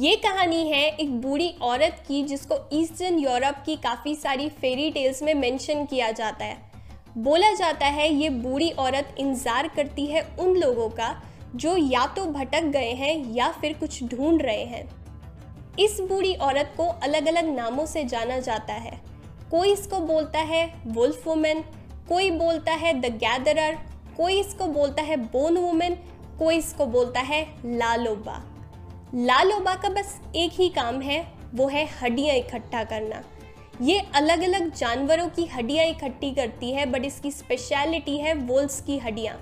ये कहानी है एक बूढ़ी औरत की जिसको ईस्टर्न यूरोप की काफ़ी सारी फेरी टेल्स में मेंशन किया जाता है बोला जाता है ये बूढ़ी औरत इंतज़ार करती है उन लोगों का जो या तो भटक गए हैं या फिर कुछ ढूंढ रहे हैं इस बूढ़ी औरत को अलग अलग नामों से जाना जाता है कोई इसको बोलता है वुल्फ वुमेन कोई बोलता है द गैदरर कोई इसको बोलता है बोन वुमेन कोई इसको बोलता है लालोबा लालोबा का बस एक ही काम है वो है हड्डियाँ इकट्ठा करना ये अलग अलग जानवरों की हड्डियाँ इकट्ठी करती है बट इसकी स्पेशलिटी है वोल्स की हड्डियाँ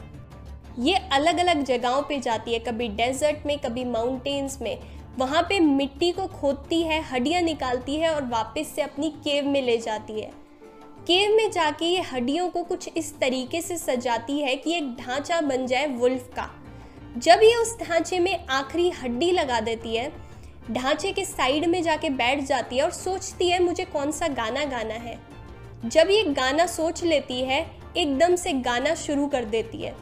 ये अलग अलग जगहों पे जाती है कभी डेजर्ट में कभी माउंटेन्स में वहाँ पे मिट्टी को खोदती है हड्डियाँ निकालती है और वापस से अपनी केव में ले जाती है केव में जाके ये हड्डियों को कुछ इस तरीके से सजाती है कि एक ढांचा बन जाए वुल्फ का जब ये उस ढांचे में आखिरी हड्डी लगा देती है ढांचे के साइड में जाके बैठ जाती है और सोचती है मुझे कौन सा गाना गाना है जब ये गाना सोच लेती है एकदम से गाना शुरू कर देती है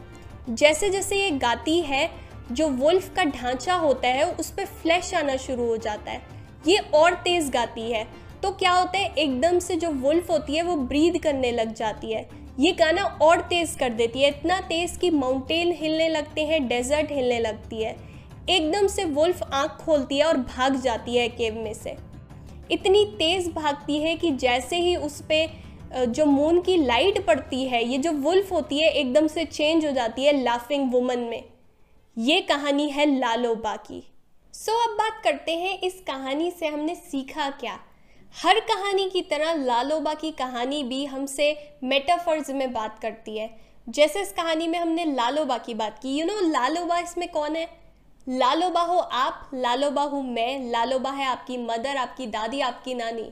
जैसे जैसे ये गाती है जो वुल्फ का ढांचा होता है उस पर फ्लैश आना शुरू हो जाता है ये और तेज़ गाती है तो क्या होता है एकदम से जो वुल्फ होती है वो ब्रीद करने लग जाती है ये गाना और तेज़ कर देती है इतना तेज़ कि माउंटेन हिलने लगते हैं डेजर्ट हिलने लगती है एकदम से वुल्फ आँख खोलती है और भाग जाती है केव में से इतनी तेज़ भागती है कि जैसे ही उस पर जो मून की लाइट पड़ती है ये जो वुल्फ होती है एकदम से चेंज हो जाती है लाफिंग वुमन में ये कहानी है लालोबा की सो so, अब बात करते हैं इस कहानी से हमने सीखा क्या हर कहानी की तरह लालोबा की कहानी भी हमसे मेटाफर्ज में बात करती है जैसे इस कहानी में हमने लालोबा की बात की यू नो लालोबा इसमें कौन है लालोबा हो आप लालोबा हूँ मैं लालोबा है आपकी मदर आपकी दादी आपकी नानी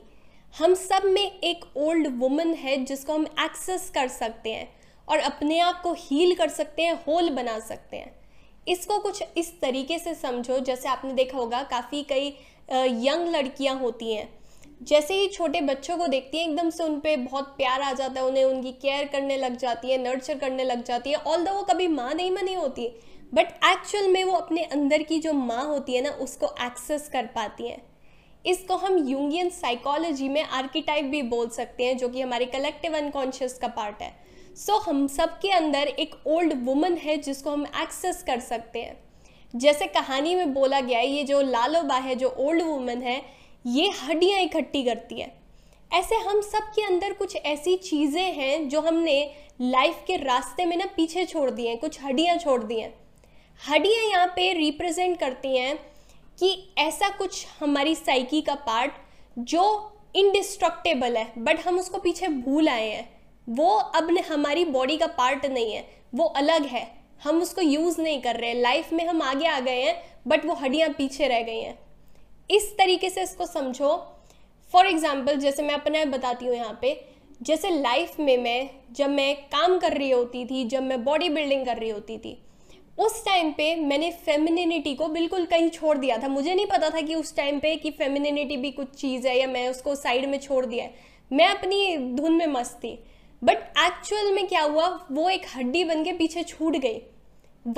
हम सब में एक ओल्ड वुमन है जिसको हम एक्सेस कर सकते हैं और अपने आप को हील कर सकते हैं होल बना सकते हैं इसको कुछ इस तरीके से समझो जैसे आपने देखा होगा काफ़ी कई यंग लड़कियां होती हैं जैसे ही छोटे बच्चों को देखती है एकदम से उन पर बहुत प्यार आ जाता है उन्हें उनकी केयर करने लग जाती है नर्चर करने लग जाती है ऑल वो कभी माँ नहीं बनी होती बट एक्चुअल में वो अपने अंदर की जो माँ होती है ना उसको एक्सेस कर पाती हैं इसको हम यूंगियन साइकोलॉजी में आर्किटाइप भी बोल सकते हैं जो कि हमारे कलेक्टिव अनकॉन्शियस का पार्ट है सो so, हम सब के अंदर एक ओल्ड वुमन है जिसको हम एक्सेस कर सकते हैं जैसे कहानी में बोला गया है ये जो लालोबा है जो ओल्ड वुमन है ये हड्डियाँ इकट्ठी करती है ऐसे हम सब के अंदर कुछ ऐसी चीज़ें हैं जो हमने लाइफ के रास्ते में ना पीछे छोड़ दिए हैं कुछ हड्डियाँ छोड़ दी हैं हड्डियाँ यहाँ पे रिप्रेजेंट करती हैं कि ऐसा कुछ हमारी साइकी का पार्ट जो इनडिस्ट्रक्टेबल है बट हम उसको पीछे भूल आए हैं वो अब हमारी बॉडी का पार्ट नहीं है वो अलग है हम उसको यूज़ नहीं कर रहे लाइफ में हम आगे आ गए हैं बट वो हड्डियाँ पीछे रह गई हैं इस तरीके से इसको समझो फॉर एग्ज़ाम्पल जैसे मैं अपने आप बताती हूँ यहाँ पे जैसे लाइफ में मैं जब मैं काम कर रही होती थी जब मैं बॉडी बिल्डिंग कर रही होती थी उस टाइम पे मैंने फेमिनिनिटी को बिल्कुल कहीं छोड़ दिया था मुझे नहीं पता था कि उस टाइम पे कि फेमिनिनिटी भी कुछ चीज़ है या मैं उसको साइड में छोड़ दिया है मैं अपनी धुन में मस्त थी बट एक्चुअल में क्या हुआ वो एक हड्डी बन के पीछे छूट गई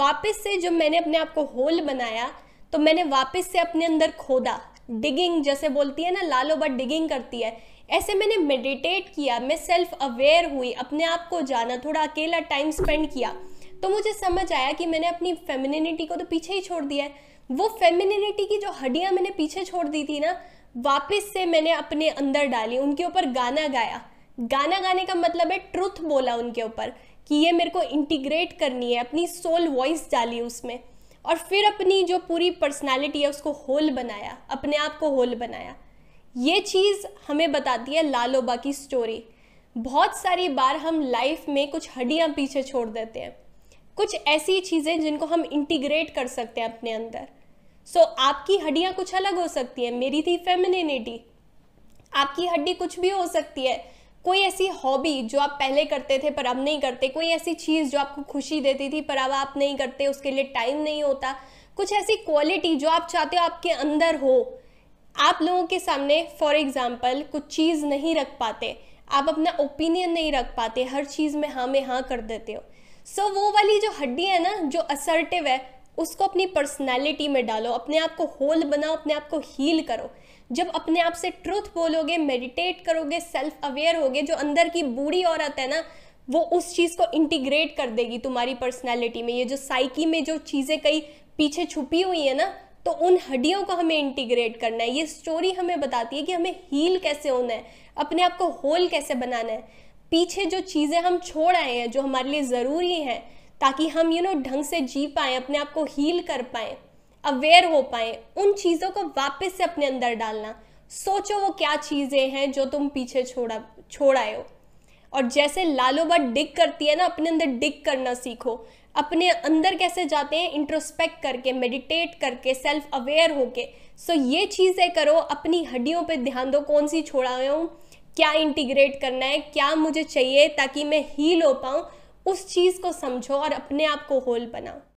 वापस से जब मैंने अपने आप को होल बनाया तो मैंने वापस से अपने अंदर खोदा डिगिंग जैसे बोलती है ना लालो बट डिगिंग करती है ऐसे मैंने मेडिटेट किया मैं सेल्फ अवेयर हुई अपने आप को जाना थोड़ा अकेला टाइम स्पेंड किया तो मुझे समझ आया कि मैंने अपनी फेमिनिनिटी को तो पीछे ही छोड़ दिया है वो फेमिनिनिटी की जो हड्डियाँ मैंने पीछे छोड़ दी थी ना वापस से मैंने अपने अंदर डाली उनके ऊपर गाना गाया गाना गाने का मतलब है ट्रुथ बोला उनके ऊपर कि ये मेरे को इंटीग्रेट करनी है अपनी सोल वॉइस डाली उसमें और फिर अपनी जो पूरी पर्सनैलिटी है उसको होल बनाया अपने आप को होल बनाया ये चीज़ हमें बताती है लालोबा की स्टोरी बहुत सारी बार हम लाइफ में कुछ हड्डियाँ पीछे छोड़ देते हैं कुछ ऐसी चीज़ें जिनको हम इंटीग्रेट कर सकते हैं अपने अंदर सो so, आपकी हड्डियाँ कुछ अलग हो सकती हैं मेरी थी फेमिनिटी आपकी हड्डी कुछ भी हो सकती है कोई ऐसी हॉबी जो आप पहले करते थे पर अब नहीं करते कोई ऐसी चीज़ जो आपको खुशी देती थी पर अब आप नहीं करते उसके लिए टाइम नहीं होता कुछ ऐसी क्वालिटी जो आप चाहते हो आपके अंदर हो आप लोगों के सामने फॉर एग्ज़ाम्पल कुछ चीज़ नहीं रख पाते आप अपना ओपिनियन नहीं रख पाते हर चीज़ में हाँ में हाँ कर देते हो सो so, वो वाली जो हड्डी है ना जो असर्टिव है उसको अपनी पर्सनैलिटी में डालो अपने आप को होल बनाओ अपने आप को हील करो जब अपने आप से ट्रुथ बोलोगे मेडिटेट करोगे सेल्फ अवेयर होगे जो अंदर की बूढ़ी औरत है ना वो उस चीज़ को इंटीग्रेट कर देगी तुम्हारी पर्सनैलिटी में ये जो साइकी में जो चीज़ें कई पीछे छुपी हुई है ना तो उन हड्डियों को हमें इंटीग्रेट करना है ये स्टोरी हमें बताती है कि हमें हील कैसे होना है अपने आप को होल कैसे बनाना है पीछे जो चीज़ें हम छोड़ आए हैं जो हमारे लिए ज़रूरी हैं ताकि हम यू नो ढंग से जी पाए अपने आप को हील कर पाए अवेयर हो पाए उन चीज़ों को वापस से अपने अंदर डालना सोचो वो क्या चीज़ें हैं जो तुम पीछे छोड़ा छोड़ हो और जैसे लालो बट डिग करती है ना अपने अंदर डिग करना सीखो अपने अंदर कैसे जाते हैं इंट्रोस्पेक्ट करके मेडिटेट करके सेल्फ अवेयर होके सो so, ये चीज़ें करो अपनी हड्डियों पे ध्यान दो कौन सी छोड़ा हुआ हूँ क्या इंटीग्रेट करना है क्या मुझे चाहिए ताकि मैं हील हो पाऊँ उस चीज़ को समझो और अपने आप को होल बनाओ